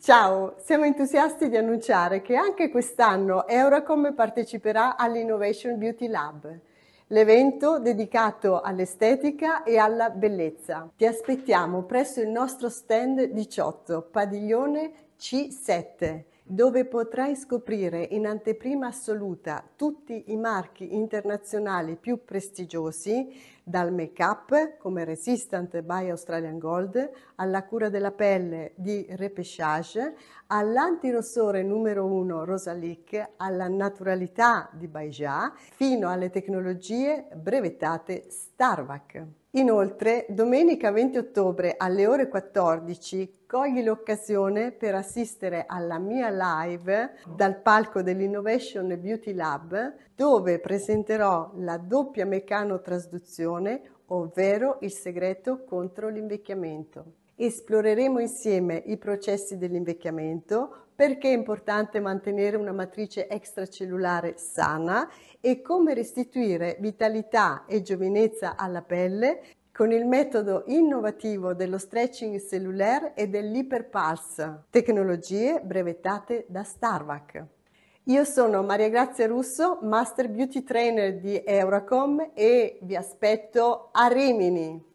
Ciao, siamo entusiasti di annunciare che anche quest'anno Euracom parteciperà all'Innovation Beauty Lab, l'evento dedicato all'estetica e alla bellezza. Ti aspettiamo presso il nostro stand 18, padiglione C7 dove potrai scoprire in anteprima assoluta tutti i marchi internazionali più prestigiosi, dal make-up come Resistant by Australian Gold, alla cura della pelle di Repechage, all'antirossore numero 1 Rosalic, alla naturalità di Baijia, fino alle tecnologie brevettate Starvac. Inoltre, domenica 20 ottobre alle ore 14 cogli l'occasione per assistere alla mia live dal palco dell'Innovation Beauty Lab dove presenterò la doppia meccanotrasduzione, ovvero il segreto contro l'invecchiamento. Esploreremo insieme i processi dell'invecchiamento, perché è importante mantenere una matrice extracellulare sana e come restituire vitalità e giovinezza alla pelle con il metodo innovativo dello stretching cellulare e dell'hyperpulse, tecnologie brevettate da Starvac. Io sono Maria Grazia Russo, Master Beauty Trainer di Euracom e vi aspetto a Rimini.